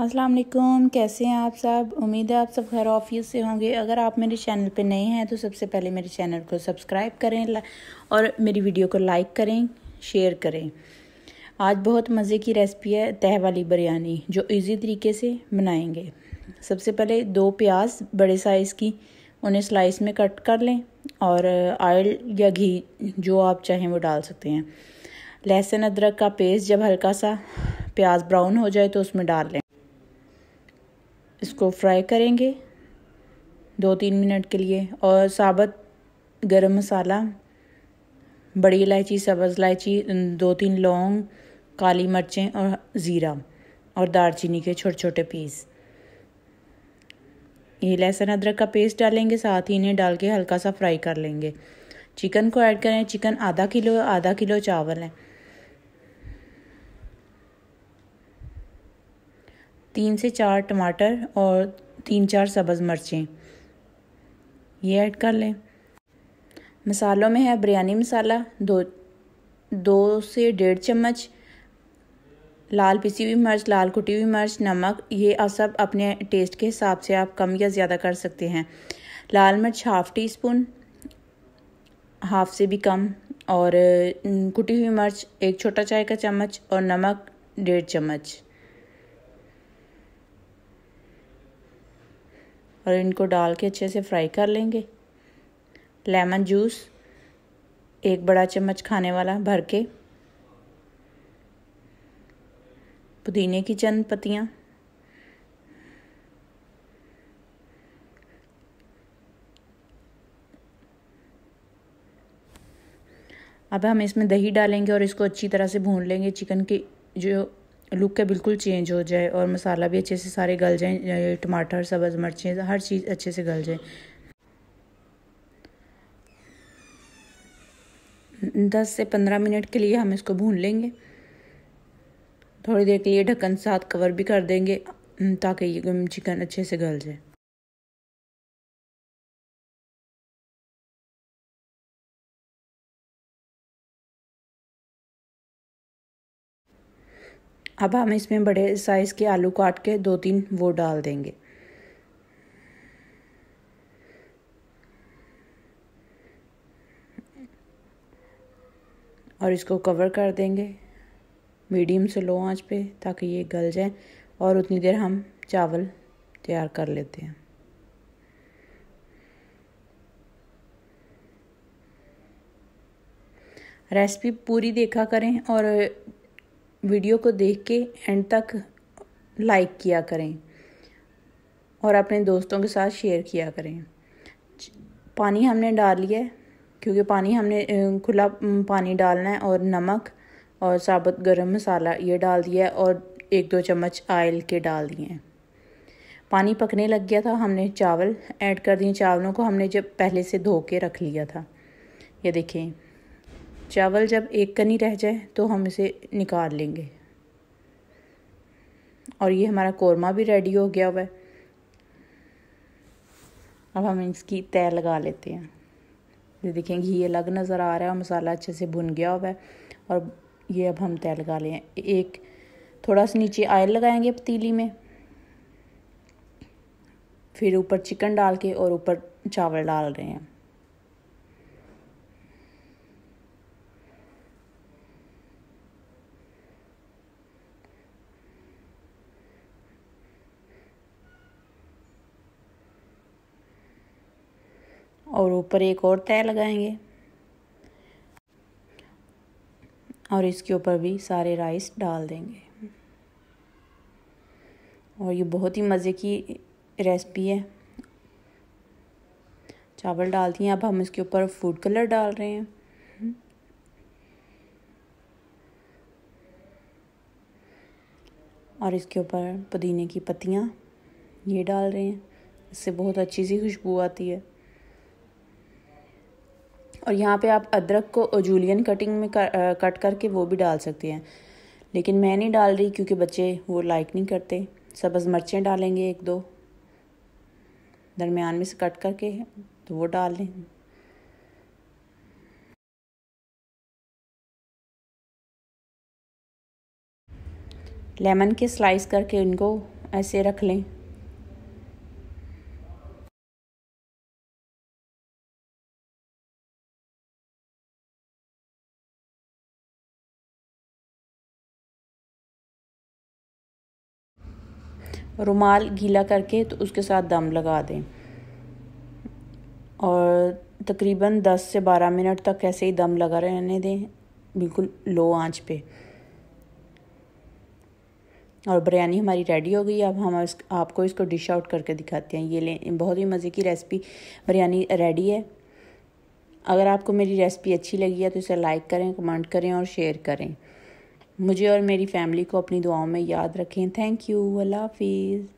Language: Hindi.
अस्सलाम वालेकुम कैसे हैं आप सब उम्मीद है आप सब खैर ऑफिस से होंगे अगर आप मेरे चैनल पे नए हैं तो सबसे पहले मेरे चैनल को सब्सक्राइब करें और मेरी वीडियो को लाइक करें शेयर करें आज बहुत मज़े की रेसिपी है तह वाली बिरयानी जो इजी तरीके से बनाएंगे सबसे पहले दो प्याज बड़े साइज़ की उन्हें स्लाइस में कट कर लें और ऑयल या घी जो आप चाहें वो डाल सकते हैं लहसुन अदरक का पेस्ट जब हल्का सा प्याज ब्राउन हो जाए तो उसमें डाल लें इसको फ्राई करेंगे दो तीन मिनट के लिए और साबत गरम मसाला बड़ी इलायची सब्ज़ इलायची दो तीन लौंग काली मिर्चें और ज़ीरा और दालचीनी के छोटे छोटे पीस ये लहसुन अदरक का पेस्ट डालेंगे साथ ही इन्हें डाल के हल्का सा फ्राई कर लेंगे चिकन को ऐड करें चिकन आधा किलो आधा किलो चावल है तीन से चार टमाटर और तीन चार सब्ज़ मिर्चें ये ऐड कर लें मसालों में है बिरयानी मसाला दो दो से डेढ़ चम्मच लाल पिसी हुई मिर्च लाल कुटी हुई मिर्च नमक ये आप सब अपने टेस्ट के हिसाब से आप कम या ज़्यादा कर सकते हैं लाल मिर्च हाफ़ टी स्पून हाफ से भी कम और कुटी हुई मिर्च एक छोटा चाय का चम्मच और नमक डेढ़ चम्मच और इनको डाल के अच्छे से फ्राई कर लेंगे लेमन जूस एक बड़ा चम्मच खाने वाला भर के पुदीने की चंद पत्तियाँ अब हम इसमें दही डालेंगे और इसको अच्छी तरह से भून लेंगे चिकन की जो लुक का बिल्कुल चेंज हो जाए और मसाला भी अच्छे से सारे गल जाए टमाटर सब्ज़ मिर्चें हर चीज़ अच्छे से गल जाए दस से पंद्रह मिनट के लिए हम इसको भून लेंगे थोड़ी देर के लिए ढक्कन साथ कवर भी कर देंगे ताकि ये चिकन अच्छे से गल जाए अब हम इसमें बड़े साइज़ के आलू काट के दो तीन वो डाल देंगे और इसको कवर कर देंगे मीडियम से लो आंच पे ताकि ये गल जाए और उतनी देर हम चावल तैयार कर लेते हैं रेसिपी पूरी देखा करें और वीडियो को देख के एंड तक लाइक किया करें और अपने दोस्तों के साथ शेयर किया करें पानी हमने डाल लिया है क्योंकि पानी हमने खुला पानी डालना है और नमक और साबुत गरम मसाला ये डाल दिया है और एक दो चम्मच आयल के डाल दिए हैं पानी पकने लग गया था हमने चावल ऐड कर दिए चावलों को हमने जब पहले से धो के रख लिया था ये देखें चावल जब एक कनी रह जाए तो हम इसे निकाल लेंगे और ये हमारा कौरमा भी रेडी हो गया हुआ है अब हम इसकी तय लगा लेते हैं ये देखें घी अलग नज़र आ रहा है और मसाला अच्छे से भुन गया हुआ है और ये अब हम तय लगा लें एक थोड़ा सा नीचे आयल लगाएंगे पतीली में फिर ऊपर चिकन डाल के और ऊपर चावल डाल रहे हैं और ऊपर एक और तय लगाएंगे और इसके ऊपर भी सारे राइस डाल देंगे और ये बहुत ही मज़े की रेसिपी है चावल डालती हैं अब हम इसके ऊपर फूड कलर डाल रहे हैं और इसके ऊपर पुदीने की पत्तियाँ ये डाल रहे हैं इससे बहुत अच्छी सी खुशबू आती है और यहाँ पे आप अदरक को ओजूलियन कटिंग में कर, आ, कट करके वो भी डाल सकते हैं लेकिन मैं नहीं डाल रही क्योंकि बच्चे वो लाइक नहीं करते सब्ज़ मिर्चें डालेंगे एक दो दरमियान में से कट करके तो वो डाल लें लेमन के स्लाइस करके इनको ऐसे रख लें रुमाल गीला करके तो उसके साथ दम लगा दें और तकरीबन 10 से 12 मिनट तक ऐसे ही दम लगा रहने दें बिल्कुल लो आंच पे और बिरयानी हमारी रेडी हो गई अब हम इस आपको इसको डिश आउट करके दिखाते हैं ये लें बहुत ही मज़े की रेसिपी बिरयानी रेडी है अगर आपको मेरी रेसिपी अच्छी लगी है तो इसे लाइक करें कमेंट करें और शेयर करें मुझे और मेरी फैमिली को अपनी दुआओं में याद रखें थैंक यू अल्लाह हाफिज़